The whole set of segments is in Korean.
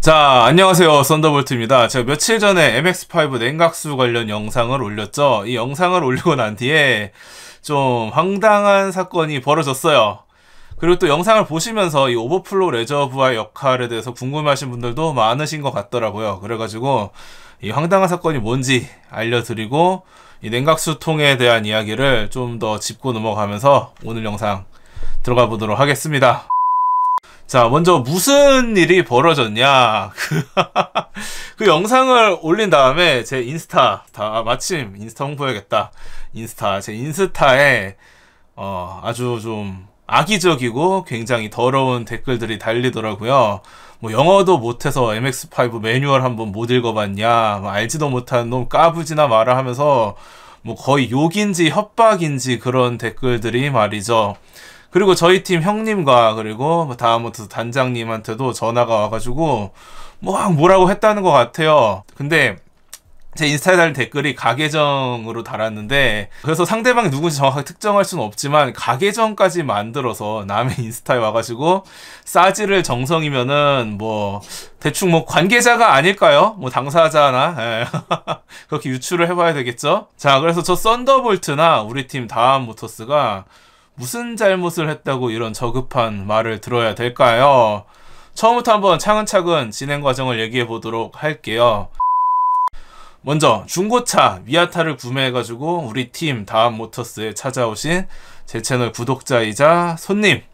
자, 안녕하세요. 썬더볼트입니다. 제가 며칠 전에 MX5 냉각수 관련 영상을 올렸죠. 이 영상을 올리고 난 뒤에 좀 황당한 사건이 벌어졌어요. 그리고 또 영상을 보시면서 이 오버플로 레저브와 역할에 대해서 궁금해하신 분들도 많으신 것 같더라고요. 그래가지고 이 황당한 사건이 뭔지 알려드리고 이 냉각수통에 대한 이야기를 좀 더 짚고 넘어가면서 오늘 영상 들어가 보도록 하겠습니다. 자, 먼저 무슨 일이 벌어졌냐. 그 영상을 올린 다음에 제 인스타, 다 아, 마침 인스타 홍보해야겠다. 인스타, 제 인스타에 어, 아주 좀 악의적이고 굉장히 더러운 댓글들이 달리더라고요. 뭐 영어도 못해서 MX5 매뉴얼 한번 못 읽어봤냐, 뭐 알지도 못한 놈 까부지나 말라 하면서 뭐 거의 욕인지 협박인지 그런 댓글들이 말이죠. 그리고 저희 팀 형님과 그리고 뭐 다음부터 단장님한테도 전화가 와가지고 뭐 뭐라고 했다는 것 같아요. 근데 제 인스타에 달린 댓글이 가계정으로 달았는데 그래서 상대방이 누군지 정확하게 특정할 수는 없지만 가계정까지 만들어서 남의 인스타에 와가지고 싸지를 정성이면은 뭐 대충 뭐 관계자가 아닐까요? 뭐 당사자나 예. 그렇게 유출을 해봐야 되겠죠? 자 그래서 저 썬더볼트나 우리 팀 다음 모터스가 무슨 잘못을 했다고 이런 저급한 말을 들어야 될까요? 처음부터 한번 차근차근 진행 과정을 얘기해 보도록 할게요. 먼저 중고차 미아타를 구매해가지고 우리 팀 다음 모터스에 찾아오신 제 채널 구독자이자 손님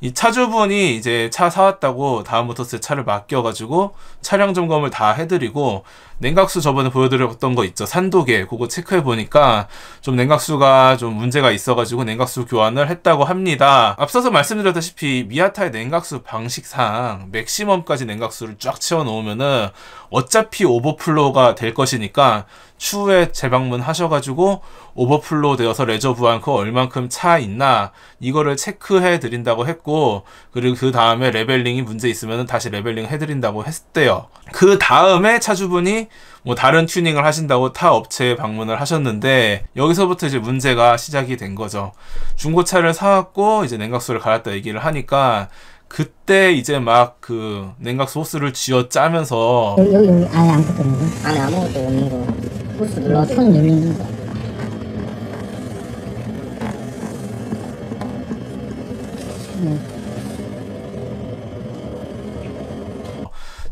이 차주분이 이제 차 사왔다고 다음부터 제 차를 맡겨가지고 차량 점검을 다 해드리고 냉각수 저번에 보여드렸던 거 있죠 산도계 그거 체크해 보니까 좀 냉각수가 좀 문제가 있어가지고 냉각수 교환을 했다고 합니다 앞서서 말씀드렸다시피 미아타의 냉각수 방식상 맥시멈까지 냉각수를 쫙 채워 놓으면은 어차피 오버플로가 우될 것이니까 추후에 재방문 하셔가지고 오버플로 되어서 레저 부한그 얼만큼 차 있나 이거를 체크해 드린다고 했고 그리고 그 다음에 레벨링이 문제 있으면 다시 레벨링 해 드린다고 했대요. 그 다음에 차주분이 뭐 다른 튜닝을 하신다고 타 업체에 방문을 하셨는데 여기서부터 이제 문제가 시작이 된 거죠. 중고차를 사왔고 이제 냉각수를 갈았다 얘기를 하니까 그때 이제 막 그냉각소스를 쥐어 짜면서 여기 아예 안 붙었는데 아니 아무것도 없는 거 호스 눌러 손 누르는 거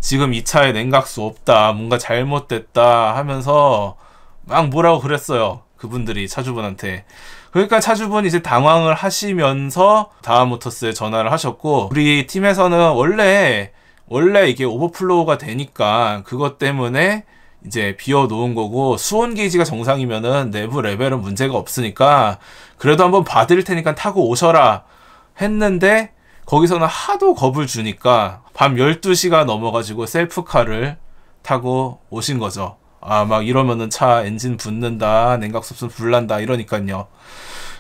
지금 이 차에 냉각수 없다 뭔가 잘못됐다 하면서 막 뭐라고 그랬어요 그분들이 차주분한테 그러니까 차주분이 이제 당황을 하시면서 다음모터스에 전화를 하셨고 우리 팀에서는 원래 원래 이게 오버플로우가 되니까 그것 때문에 이제 비워 놓은 거고 수온 게이지가 정상이면은 내부 레벨은 문제가 없으니까 그래도 한번 봐드릴 테니까 타고 오셔라 했는데 거기서는 하도 겁을 주니까 밤 12시가 넘어가지고 셀프카를 타고 오신 거죠. 아, 막 이러면은 차 엔진 붓는다 냉각수순 불난다, 이러니까요.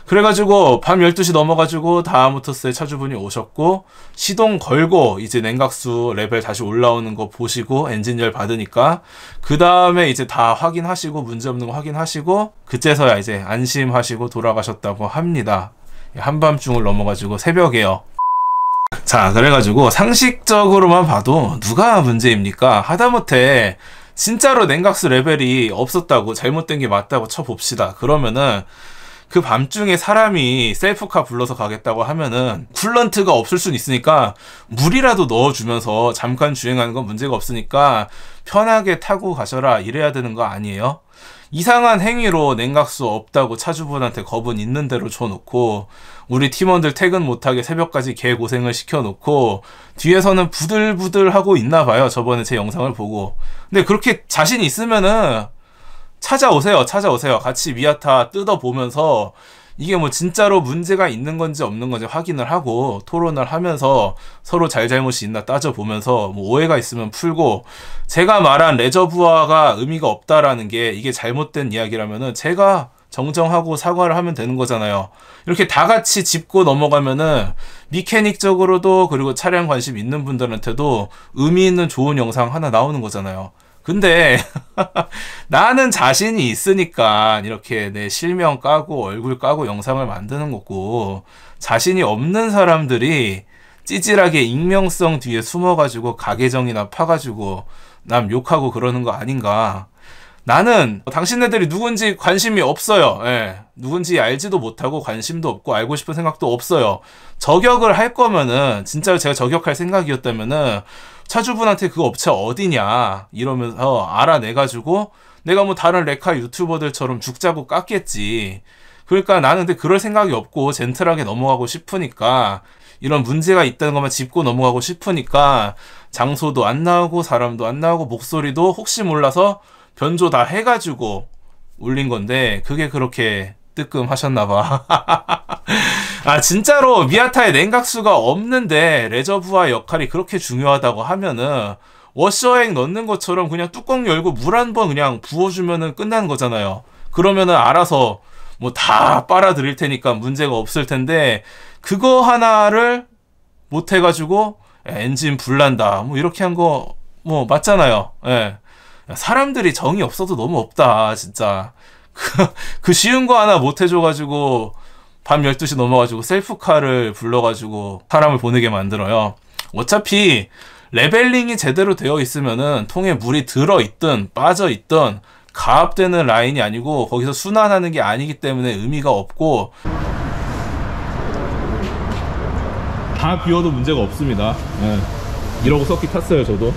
그래가지고 밤 12시 넘어가지고 다모터스의 차주분이 오셨고 시동 걸고 이제 냉각수 레벨 다시 올라오는 거 보시고 엔진열 받으니까 그 다음에 이제 다 확인하시고 문제없는 거 확인하시고 그때서야 이제 안심하시고 돌아가셨다고 합니다. 예, 한밤중을 넘어가지고 새벽에요. 자, 그래가지고 상식적으로만 봐도 누가 문제입니까? 하다못해 진짜로 냉각수 레벨이 없었다고 잘못된 게 맞다고 쳐봅시다. 그러면은 그 밤중에 사람이 셀프카 불러서 가겠다고 하면은 쿨런트가 없을 순 있으니까 물이라도 넣어주면서 잠깐 주행하는 건 문제가 없으니까 편하게 타고 가셔라 이래야 되는 거 아니에요? 이상한 행위로 냉각수 없다고 차주분한테 겁은 있는 대로 줘놓고 우리 팀원들 퇴근 못하게 새벽까지 개고생을 시켜놓고 뒤에서는 부들부들 하고 있나 봐요 저번에 제 영상을 보고 근데 그렇게 자신 있으면은 찾아오세요 찾아오세요 같이 미아타 뜯어보면서 이게 뭐 진짜로 문제가 있는 건지 없는 건지 확인을 하고 토론을 하면서 서로 잘잘못이 있나 따져보면서 뭐 오해가 있으면 풀고 제가 말한 레저 부아가 의미가 없다라는 게 이게 잘못된 이야기라면은 제가 정정하고 사과를 하면 되는 거잖아요. 이렇게 다 같이 짚고 넘어가면은 미케닉적으로도 그리고 차량 관심 있는 분들한테도 의미 있는 좋은 영상 하나 나오는 거잖아요. 근데 나는 자신이 있으니까 이렇게 내 실명 까고 얼굴 까고 영상을 만드는 거고 자신이 없는 사람들이 찌질하게 익명성 뒤에 숨어가지고 가계정이나 파가지고 남 욕하고 그러는 거 아닌가 나는 당신네들이 누군지 관심이 없어요. 예. 누군지 알지도 못하고 관심도 없고 알고 싶은 생각도 없어요. 저격을 할 거면은 진짜로 제가 저격할 생각이었다면은 차주분한테 그 업체 어디냐 이러면서 알아내가지고 내가 뭐 다른 레카 유튜버들처럼 죽자고 깎겠지 그러니까 나는 근데 그럴 생각이 없고 젠틀하게 넘어가고 싶으니까 이런 문제가 있다는 것만 짚고 넘어가고 싶으니까 장소도 안 나오고 사람도 안 나오고 목소리도 혹시 몰라서 변조 다 해가지고 올린 건데 그게 그렇게 뜨끔하셨나봐. 아 진짜로 미아타의 냉각수가 없는데 레저부와 역할이 그렇게 중요하다고 하면은 워셔액 넣는 것처럼 그냥 뚜껑 열고 물 한 번 그냥 부어주면은 끝난 거잖아요. 그러면은 알아서 뭐 다 빨아들일 테니까 문제가 없을 텐데 그거 하나를 못 해가지고 엔진 불난다 뭐 이렇게 한 거 뭐 맞잖아요. 예. 사람들이 정이 없어도 너무 없다 진짜 그, 그 쉬운 거 하나 못 해줘가지고 밤 12시 넘어가지고 셀프카를 불러가지고 사람을 보내게 만들어요 어차피 레벨링이 제대로 되어 있으면은 통에 물이 들어있든 빠져있든 가압되는 라인이 아니고 거기서 순환하는 게 아니기 때문에 의미가 없고 다 비워도 문제가 없습니다 네. 이러고 석기 탔어요 저도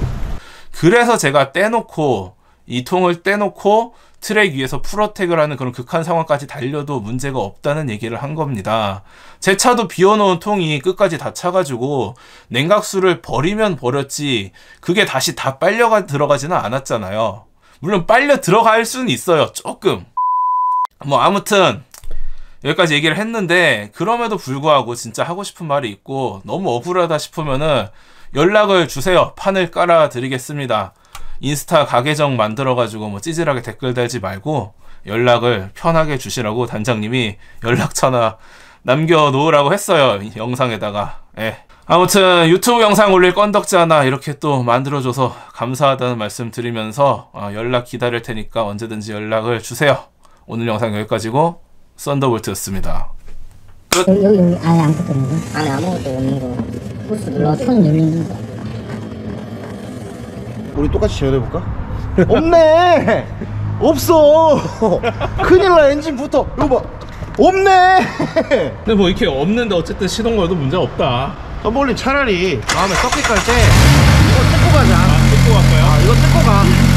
그래서 제가 떼놓고 이 통을 떼놓고 트랙 위에서 풀어택을 하는 그런 극한 상황까지 달려도 문제가 없다는 얘기를 한 겁니다. 제 차도 비워놓은 통이 끝까지 다 차가지고 냉각수를 버리면 버렸지 그게 다시 다 빨려 들어가지는 않았잖아요. 물론 빨려 들어갈 수는 있어요. 조금. 뭐 아무튼 여기까지 얘기를 했는데 그럼에도 불구하고 진짜 하고 싶은 말이 있고 너무 억울하다 싶으면은 연락을 주세요. 판을 깔아드리겠습니다. 인스타 가계정 만들어가지고 뭐 찌질하게 댓글 달지 말고 연락을 편하게 주시라고 단장님이 연락처나 남겨놓으라고 했어요. 영상에다가. 예. 아무튼 유튜브 영상 올릴 건덕지 하나 이렇게 또 만들어줘서 감사하다는 말씀 드리면서 어, 연락 기다릴 테니까 언제든지 연락을 주세요. 오늘 영상 여기까지고 썬더볼트였습니다. 여기 여기 아예 안 뜯는 거? 안에 아무것도 없는 거. 플스 눌러 네, 손 열리는 거. 우리 똑같이 재현해볼까? 없네! 없어! 큰일 나, 엔진 붙어. 이거 봐! 없네! 근데 뭐 이렇게 없는데 어쨌든 시동 걸도 문제 없다. 덤볼님 차라리 다음에 서킷 갈때 이거 뜯고 가자. 아, 뜯고 갈까요? 아, 이거 뜯고 가.